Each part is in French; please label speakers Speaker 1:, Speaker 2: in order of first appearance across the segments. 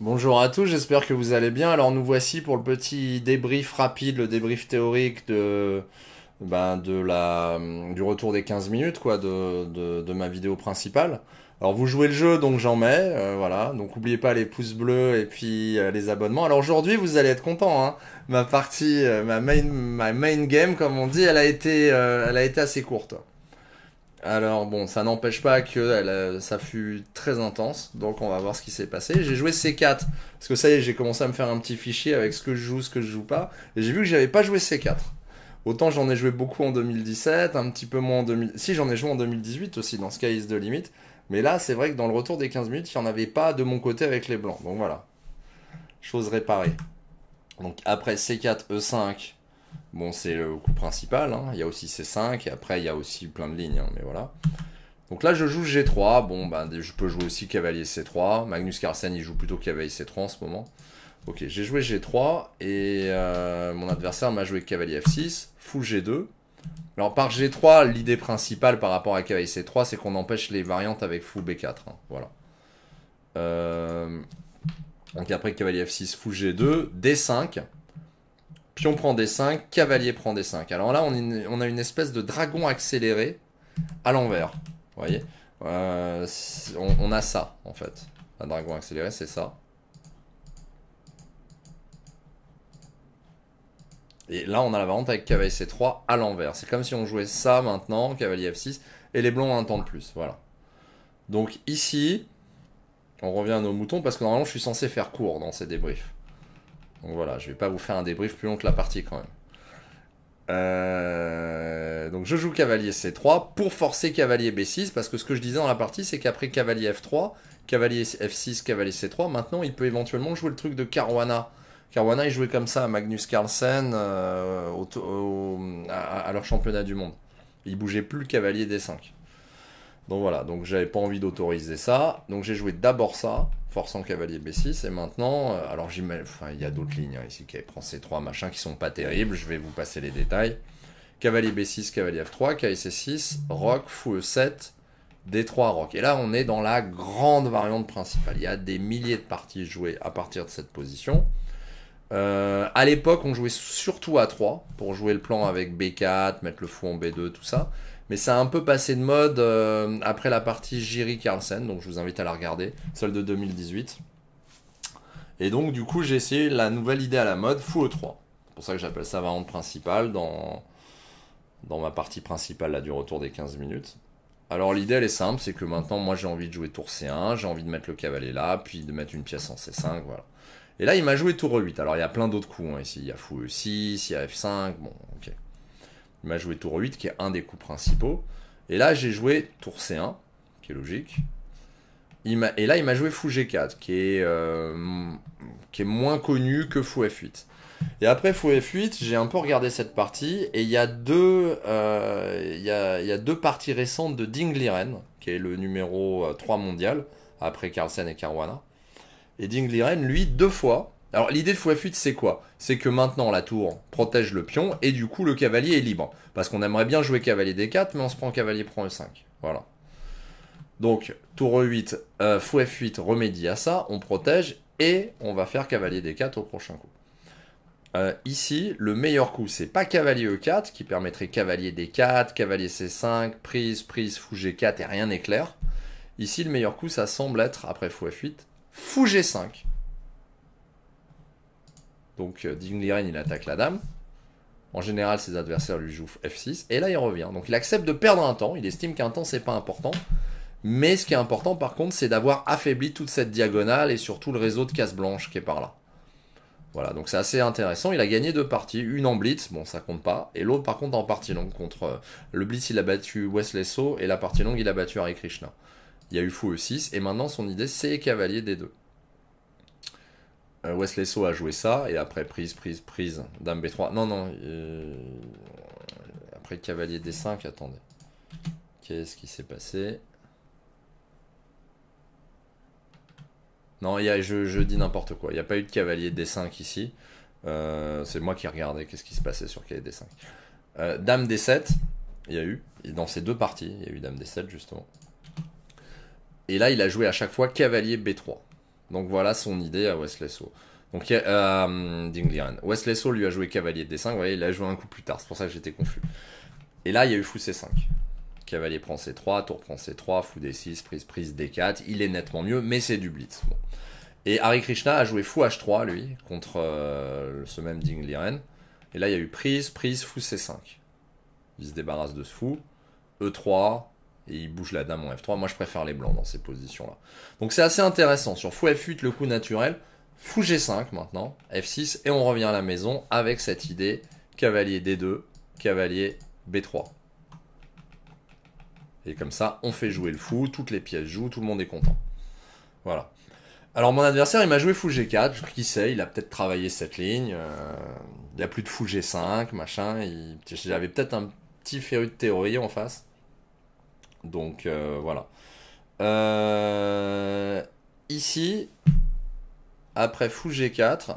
Speaker 1: Bonjour à tous, j'espère que vous allez bien. Alors nous voici pour le petit débrief rapide, le débrief théorique de, ben, de la, du retour des 15 minutes quoi, de, de, ma vidéo principale. Alors vous jouez le jeu, donc j'en mets, euh, voilà. Donc n'oubliez pas les pouces bleus et puis euh, les abonnements. Alors aujourd'hui, vous allez être content. Hein. Ma partie, euh, ma main, ma main game, comme on dit, elle a été, elle a été assez courte. Alors bon, ça n'empêche pas que euh, ça fut très intense, donc on va voir ce qui s'est passé. J'ai joué C4, parce que ça y est, j'ai commencé à me faire un petit fichier avec ce que je joue, ce que je joue pas, et j'ai vu que j'avais pas joué C4. Autant j'en ai joué beaucoup en 2017, un petit peu moins en Si, j'en ai joué en 2018 aussi, dans Sky is the Limit, mais là, c'est vrai que dans le retour des 15 minutes, il n'y en avait pas de mon côté avec les blancs, donc voilà. Chose réparée. Donc après C4, E5, Bon, c'est le coup principal. Hein. Il y a aussi C5 et après il y a aussi plein de lignes. Hein, mais voilà. Donc là, je joue G3. Bon, ben, je peux jouer aussi cavalier C3. Magnus Carlsen, il joue plutôt cavalier C3 en ce moment. Ok, j'ai joué G3 et euh, mon adversaire m'a joué cavalier F6, fou G2. Alors par G3, l'idée principale par rapport à cavalier C3, c'est qu'on empêche les variantes avec fou B4. Hein. voilà. Euh, donc après cavalier F6, fou G2, D5 on prend D5, cavalier prend D5. Alors là, on, a une espèce de dragon accéléré à l'envers. Vous voyez euh, on, a ça, en fait. Un dragon accéléré, c'est ça. Et là, on a la variante avec cavalier C3 à l'envers. C'est comme si on jouait ça maintenant, cavalier F6, et les blonds ont un temps de plus. Voilà. Donc ici, on revient à nos moutons, parce que normalement, je suis censé faire court dans ces débriefs. Donc voilà, je vais pas vous faire un débrief plus long que la partie quand même. Euh, donc je joue cavalier C3 pour forcer cavalier B6 parce que ce que je disais dans la partie c'est qu'après cavalier F3, cavalier F6, cavalier C3, maintenant il peut éventuellement jouer le truc de Caruana. Caruana il jouait comme ça à Magnus Carlsen euh, à, leur championnat du monde. Il bougeait plus le cavalier D5. Donc voilà, donc j'avais pas envie d'autoriser ça. Donc j'ai joué d'abord ça, forçant cavalier B6, et maintenant, euh, alors j'y mets, enfin il y a d'autres lignes hein, ici qui prend ces trois machins qui sont pas terribles, je vais vous passer les détails. Cavalier B6, cavalier F3, kc 6 Rock fou 7 D3, roc. Et là on est dans la grande variante principale. Il y a des milliers de parties jouées à partir de cette position. A euh, à l'époque, on jouait surtout à 3 pour jouer le plan avec B4, mettre le fou en B2, tout ça mais ça a un peu passé de mode euh, après la partie Jiri Carlsen, donc je vous invite à la regarder, celle de 2018. Et donc du coup j'ai essayé la nouvelle idée à la mode, Fou e 3. C'est pour ça que j'appelle ça variante principale dans, dans ma partie principale là, du retour des 15 minutes. Alors l'idée elle est simple, c'est que maintenant moi j'ai envie de jouer tour C1, j'ai envie de mettre le cavalier là, puis de mettre une pièce en C5, voilà. Et là il m'a joué tour E8, alors il y a plein d'autres coups hein, ici, il y a fou E6, il y a F5, bon ok. Il m'a joué tour 8, qui est un des coups principaux. Et là, j'ai joué tour C1, qui est logique. Il et là, il m'a joué fou G4, qui est, euh, qui est moins connu que fou F8. Et après fou F8, j'ai un peu regardé cette partie, et il y, a deux, euh, il, y a, il y a deux parties récentes de Ding Liren, qui est le numéro 3 euh, mondial, après Carlsen et Caruana. Et Ding Liren, lui, deux fois, alors l'idée de fou f8 c'est quoi C'est que maintenant la tour protège le pion et du coup le cavalier est libre. Parce qu'on aimerait bien jouer cavalier d4 mais on se prend cavalier prend e5. Voilà. Donc tour e8, euh, fou f8 remédie à ça, on protège et on va faire cavalier d4 au prochain coup. Euh, ici, le meilleur coup, c'est pas cavalier e4 qui permettrait cavalier d4, cavalier c5, prise, prise, fou g4 et rien n'est clair. Ici, le meilleur coup, ça semble être, après fou f8, fou g5. Donc euh, Ding Liren, il attaque la dame. En général, ses adversaires lui jouent F6. Et là, il revient. Donc il accepte de perdre un temps. Il estime qu'un temps, c'est pas important. Mais ce qui est important, par contre, c'est d'avoir affaibli toute cette diagonale et surtout le réseau de cases blanches qui est par là. Voilà, donc c'est assez intéressant. Il a gagné deux parties, une en blitz, bon ça compte pas, et l'autre par contre en partie longue contre euh, le blitz il a battu Wesley So et la partie longue il a battu Hare Krishna. Il y a eu fou E6 et maintenant son idée c'est cavalier D2. Euh, Wesley So a joué ça, et après prise, prise, prise, dame B3. Non, non. Euh, après cavalier D5, attendez. Qu'est-ce qui s'est passé Non, y a, je, dis n'importe quoi. Il n'y a pas eu de cavalier D5 ici. Euh, c'est moi qui regardais qu'est-ce qui se passait sur cavalier D5. dame D7, il y a eu. dans ces deux parties, il y a eu dame D7 justement. Et là, il a joué à chaque fois cavalier B3. Donc voilà son idée à Wesley Saw. Donc euh, Dingliran. lui a joué cavalier de D5, vous voyez, il a joué un coup plus tard, c'est pour ça que j'étais confus. Et là, il y a eu fou C5. Cavalier prend C3, tour prend C3, fou D6, prise prise D4, il est nettement mieux, mais c'est du blitz. Et Hari Krishna a joué fou H3, lui, contre euh, ce même Liren. Et là, il y a eu prise, prise, fou C5. Il se débarrasse de ce fou. E3, et il bouge la dame en F3. Moi, je préfère les blancs dans ces positions-là. Donc, c'est assez intéressant. Sur fou F8, le coup naturel. Fou G5 maintenant, F6, et on revient à la maison avec cette idée cavalier D2, cavalier B3. Et comme ça, on fait jouer le fou, toutes les pièces jouent, tout le monde est content. Voilà. Alors mon adversaire, il m'a joué fou G4, qui sait, il a peut-être travaillé cette ligne, euh, il n'y a plus de fou G5, machin, il... j'avais peut-être un petit féru de théorie en face. Donc euh, voilà. Euh, ici, après fou G4,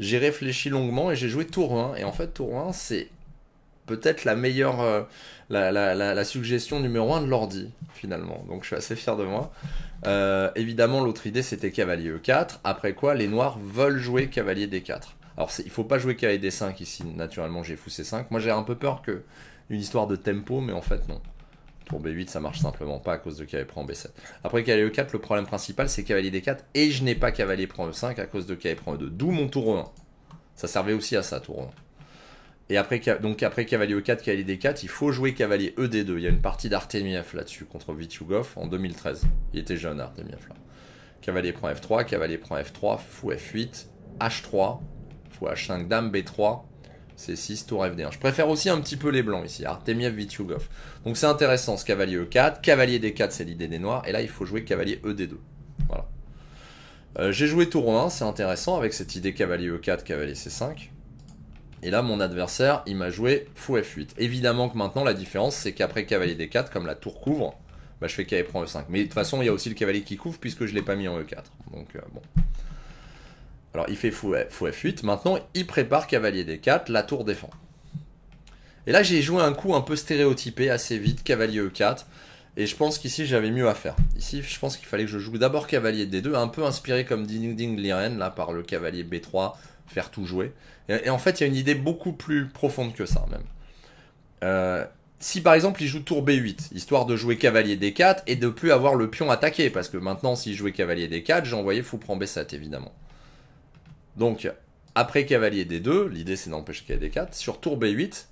Speaker 1: j'ai réfléchi longuement et j'ai joué tour 1. Et en fait, tour 1, c'est peut-être la meilleure, euh, la, suggestion numéro 1 de l'ordi, finalement. Donc je suis assez fier de moi. évidemment, l'autre idée, c'était cavalier E4. Après quoi, les noirs veulent jouer cavalier D4. Alors il faut pas jouer cavalier D5 ici, naturellement, j'ai fou C5. Moi, j'ai un peu peur que une histoire de tempo, mais en fait, non. Pour B8, ça marche simplement pas à cause de cavalier prend B7. Après cavalier E4, le problème principal, c'est cavalier D4, et je n'ai pas cavalier prend E5 à cause de cavalier prend E2, d'où mon tour 1 Ça servait aussi à ça, tour 1 Et après, donc après cavalier E4, cavalier D4, il faut jouer cavalier ED2. Il y a une partie d'Artemiev là-dessus, contre Vitiugov en 2013. Il était jeune, Artemiev, là. Cavalier prend F3, cavalier prend F3, fou F8, H3, fou H5, dame B3, C6, tour FD1. Je préfère aussi un petit peu les blancs ici, Artemiev, Vitiugov. Donc c'est intéressant, ce cavalier E4, cavalier D4, c'est l'idée des noirs, et là il faut jouer cavalier ED2. Voilà. Euh, j'ai joué tour 1, c'est intéressant, avec cette idée cavalier E4, cavalier C5. Et là, mon adversaire, il m'a joué fou F8. Évidemment que maintenant, la différence, c'est qu'après cavalier D4, comme la tour couvre, bah, je fais cavalier prend E5. Mais de toute façon, il y a aussi le cavalier qui couvre, puisque je ne l'ai pas mis en E4. Donc euh, bon... Alors il fait fou, F8, maintenant il prépare cavalier D4, la tour défend. Et là j'ai joué un coup un peu stéréotypé assez vite, cavalier E4, et je pense qu'ici j'avais mieux à faire. Ici je pense qu'il fallait que je joue d'abord cavalier D2, un peu inspiré comme Ding Ding Liren, là par le cavalier B3, faire tout jouer. Et, en fait il y a une idée beaucoup plus profonde que ça même. Euh, si par exemple il joue tour B8, histoire de jouer cavalier D4 et de plus avoir le pion attaqué, parce que maintenant si je jouais cavalier D4, j'envoyais fou prend B7 évidemment. Donc, après cavalier D2, l'idée c'est d'empêcher kd D4. Sur tour B8,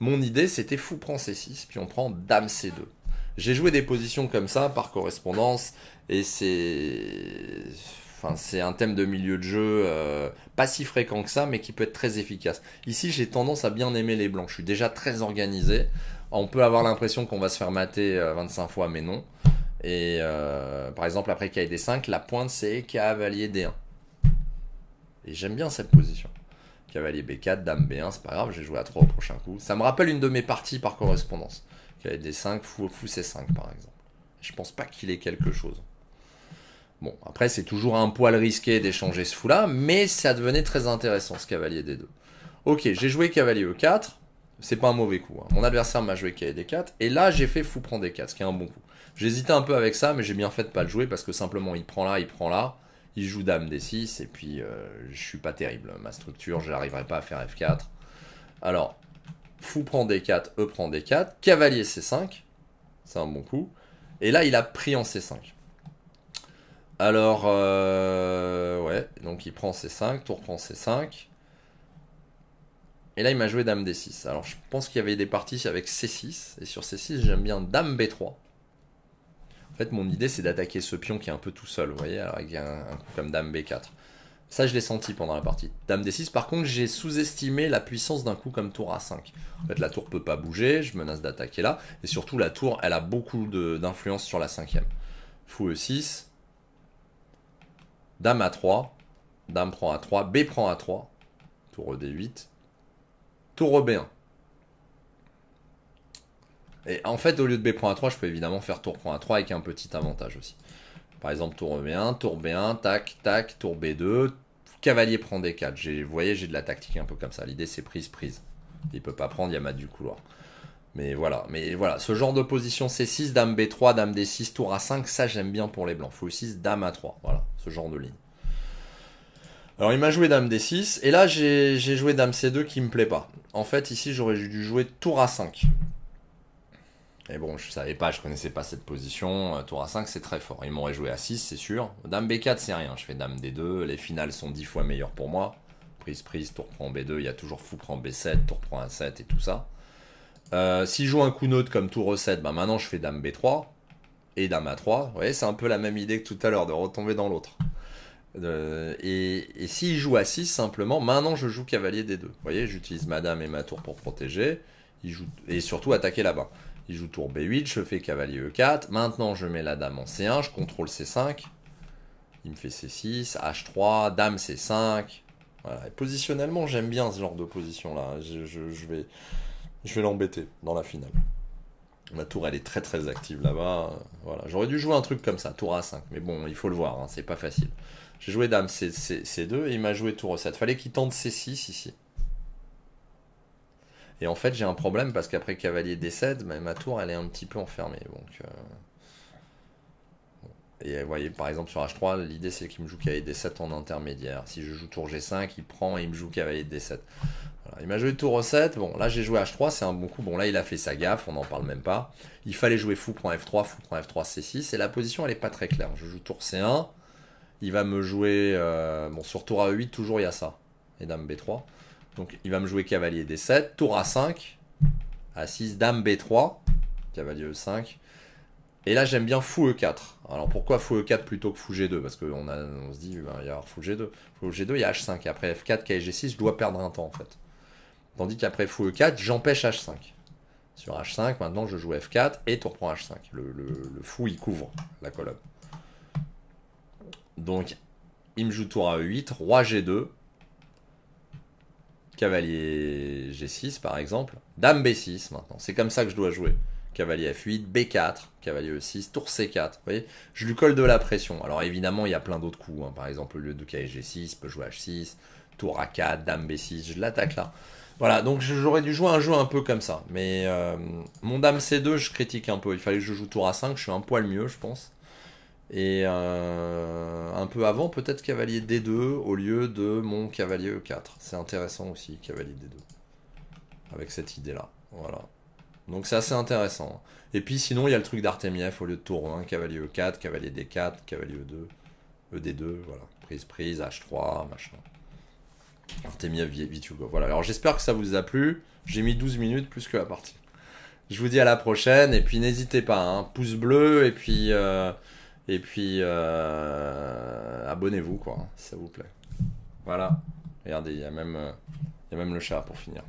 Speaker 1: mon idée c'était fou prend C6, puis on prend dame C2. J'ai joué des positions comme ça par correspondance, et c'est. Enfin, c'est un thème de milieu de jeu euh, pas si fréquent que ça, mais qui peut être très efficace. Ici, j'ai tendance à bien aimer les blancs. Je suis déjà très organisé. On peut avoir l'impression qu'on va se faire mater 25 euh, fois, mais non. Et euh, par exemple, après KD5, la pointe c'est cavalier D1. Et j'aime bien cette position. Cavalier B4, Dame B1, c'est pas grave, j'ai joué à 3 au prochain coup. Ça me rappelle une de mes parties par correspondance. Cavalier D5, fou, fou C5 par exemple. Je pense pas qu'il ait quelque chose. Bon, après c'est toujours un poil risqué d'échanger ce fou-là, mais ça devenait très intéressant ce cavalier D2. Ok, j'ai joué cavalier E4, c'est pas un mauvais coup. Hein. Mon adversaire m'a joué cavalier D4, et là j'ai fait fou prend D4, ce qui est un bon coup. J'hésitais un peu avec ça, mais j'ai bien fait de pas le jouer, parce que simplement il prend là, il prend là, il joue dame d6, et puis euh, je suis pas terrible. Ma structure, je n'arriverai pas à faire f4. Alors, fou prend d4, e prend d4, cavalier c5, c'est un bon coup. Et là, il a pris en c5. Alors, euh, ouais, donc il prend c5, tour prend c5. Et là, il m'a joué dame d6. Alors, je pense qu'il y avait des parties avec c6, et sur c6, j'aime bien dame b3. En fait, mon idée, c'est d'attaquer ce pion qui est un peu tout seul, vous voyez, avec un, un coup comme Dame B4. Ça, je l'ai senti pendant la partie. Dame D6, par contre, j'ai sous-estimé la puissance d'un coup comme tour A5. En fait, la tour peut pas bouger, je menace d'attaquer là. Et surtout, la tour, elle a beaucoup d'influence sur la cinquième. Fou E6. Dame A3. Dame prend A3. B prend A3. Tour e D8. Tour e B1. Et en fait, au lieu de B.A3, je peux évidemment faire tour .A3 avec un petit avantage aussi. Par exemple, tour B1, tour B1, tac, tac, tour B2, cavalier prend D4. Vous voyez, j'ai de la tactique un peu comme ça. L'idée, c'est prise, prise. Il peut pas prendre, il y a mat du couloir. Mais voilà, mais voilà, ce genre de position C6, dame B3, dame D6, tour A5, ça j'aime bien pour les blancs. faut 6, dame A3, voilà, ce genre de ligne. Alors il m'a joué dame D6, et là j'ai joué dame C2 qui me plaît pas. En fait, ici j'aurais dû jouer tour A5. Et bon, je savais pas, je connaissais pas cette position. Euh, tour a 5, c'est très fort. Ils m'aurait joué à 6, c'est sûr. Dame B4, c'est rien. Je fais dame D2. Les finales sont 10 fois meilleures pour moi. Prise, prise, tour prend B2. Il y a toujours fou prend B7, tour prend A7 et tout ça. Euh, joue un coup neutre comme tour E7, bah, maintenant je fais dame B3 et dame A3. Vous voyez, c'est un peu la même idée que tout à l'heure, de retomber dans l'autre. et, et s'il joue à 6, simplement, maintenant je joue cavalier D2. Vous voyez, j'utilise ma dame et ma tour pour protéger. et surtout attaquer là-bas. Il joue tour B8, je fais cavalier E4. Maintenant, je mets la dame en C1, je contrôle C5. Il me fait C6, H3, dame C5. Voilà. Et positionnellement, j'aime bien ce genre de position-là. Je, vais, je vais l'embêter dans la finale. Ma tour, elle est très très active là-bas. Voilà. J'aurais dû jouer un truc comme ça, tour A5. Mais bon, il faut le voir, hein. c'est pas facile. J'ai joué dame C, 2 et il m'a joué tour E7. Fallait qu'il tente C6 ici. Et en fait, j'ai un problème parce qu'après Cavalier D7, bah, ma tour elle est un petit peu enfermée. Donc, euh, Et vous euh, voyez, par exemple, sur H3, l'idée c'est qu'il me joue Cavalier D7 en intermédiaire. Si je joue tour G5, il prend et il me joue Cavalier D7. Il m'a joué tour E7. Bon, là j'ai joué H3, c'est un bon coup. Bon, là il a fait sa gaffe, on n'en parle même pas. Il fallait jouer fou F3, fou F3, C6. Et la position elle est pas très claire. Je joue tour C1. Il va me jouer. Euh, bon, sur tour A8, toujours il y a ça. Et dame B3. Donc il va me jouer cavalier D7, tour A5, A6, dame B3, cavalier E5. Et là j'aime bien fou E4. Alors pourquoi fou E4 plutôt que fou G2 Parce qu'on on se dit, ben, il y a fou G2. Fou G2, il y a H5. après F4, KG6, je dois perdre un temps en fait. Tandis qu'après fou E4, j'empêche H5. Sur H5, maintenant je joue F4 et tour prend H5. Le, fou il couvre la colonne. Donc il me joue tour a 8, roi G2, cavalier G6 par exemple, dame B6 maintenant, c'est comme ça que je dois jouer. Cavalier F8, B4, cavalier E6, tour C4, voyez, je lui colle de la pression. Alors évidemment, il y a plein d'autres coups, hein. par exemple, au lieu de cavalier G6, peut jouer H6, tour A4, dame B6, je l'attaque là. Voilà, donc j'aurais dû jouer un jeu un peu comme ça, mais euh, mon dame C2, je critique un peu, il fallait que je joue tour A5, je suis un poil mieux, je pense. Et euh, un peu avant, peut-être cavalier D2 au lieu de mon cavalier E4. C'est intéressant aussi, cavalier D2. Avec cette idée-là. Voilà. Donc c'est assez intéressant. Et puis sinon, il y a le truc d'Artemiev au lieu de tour 1, hein. cavalier E4, cavalier D4, cavalier E2, ED2, voilà. Prise, prise, H3, machin. Artemiev, Vitugo. Voilà. Alors j'espère que ça vous a plu. J'ai mis 12 minutes plus que la partie. Je vous dis à la prochaine. Et puis n'hésitez pas, hein. pouce bleu. Et puis. Euh, et puis, euh, abonnez-vous, quoi, hein, si ça vous plaît. Voilà. Regardez, il y, euh, il y a même le chat pour finir.